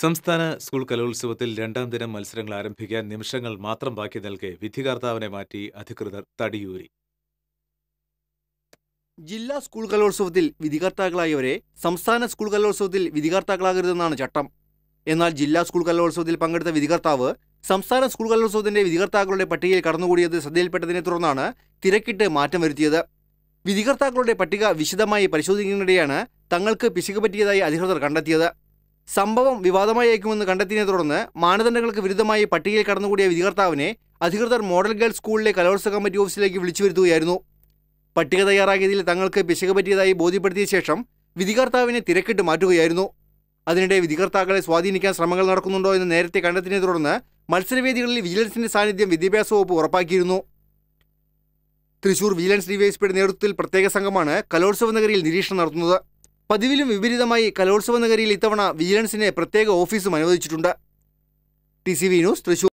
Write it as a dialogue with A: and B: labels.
A: സംസ്ഥാന സ്കൂൾ കലോത്സവത്തിൽ രണ്ടാം ദിനം മത്സരങ്ങൾ ആരംഭിക്കാൻ നിമിഷങ്ങൾ മാത്രം ബാക്കി നൽകി വിധികർത്താവിനെ മാറ്റി അധികൃതർ തടിയൂരി ജില്ലാ
B: സ്കൂൾ കലോത്സവത്തിൽ വിധികർത്താക്കളായവരെ സംസ്ഥാന സ്കൂൾ കലോത്സവത്തിൽ വിധികർത്താക്കളാകരുതെന്നാണ് ചട്ടം എന്നാൽ ജില്ലാ സ്കൂൾ കലോത്സവത്തിൽ പങ്കെടുത്ത വിധികർത്താവ് സംസ്ഥാന സ്കൂൾ കലോത്സവത്തിന്റെ വിധികർത്താക്കളുടെ പട്ടികയിൽ കടന്നുകൂടിയത് ശ്രദ്ധയിൽപ്പെട്ടതിനെ തുടർന്നാണ് തിരക്കിട്ട് മാറ്റം വരുത്തിയത് വിധികർത്താക്കളുടെ പട്ടിക വിശദമായി പരിശോധിക്കുന്നതിനിടെയാണ് തങ്ങൾക്ക് പിശക് പറ്റിയതായി അധികൃതർ കണ്ടെത്തിയത് സംഭവം വിവാദമായേക്കുമെന്ന് കണ്ടെത്തിയതിനെ തുടർന്ന് മാനദണ്ഡങ്ങൾക്ക് വിരുദ്ധമായി പട്ടികയിൽ കടന്നുകൂടിയ വിധികർത്താവിനെ അധികൃതർ മോഡൽ ഗേൾസ് സ്കൂളിലെ കലോത്സവ കമ്മിറ്റി ഓഫീസിലേക്ക് വിളിച്ചു വരുത്തുകയായിരുന്നു പട്ടിക തയ്യാറാക്കിയതിൽ തങ്ങൾക്ക് പിശക് പറ്റിയതായി ബോധ്യപ്പെടുത്തിയ ശേഷം വിധികർത്താവിനെ തിരക്കിട്ട് മാറ്റുകയായിരുന്നു അതിനിടെ വിധികർത്താക്കളെ സ്വാധീനിക്കാൻ ശ്രമങ്ങൾ നടക്കുന്നുണ്ടോ എന്ന് നേരത്തെ കണ്ടെത്തിയതിനെ തുടർന്ന് മത്സരവേദികളിൽ വിജിലൻസിന്റെ സാന്നിധ്യം വിദ്യാഭ്യാസ വകുപ്പ് ഉറപ്പാക്കിയിരുന്നു തൃശൂർ വിജിലൻസ് ഡിവൈഎസ്പിയുടെ നേതൃത്വത്തിൽ പ്രത്യേക സംഘമാണ് കലോത്സവ നഗരിയിൽ നിരീക്ഷണം നടത്തുന്നത് പതിവിലും വിപരീതമായി കലോത്സവ നഗരിയിൽ ഇത്തവണ വിജിലൻസിനെ പ്രത്യേക ഓഫീസും അനുവദിച്ചിട്ടുണ്ട് T C V news Thrissur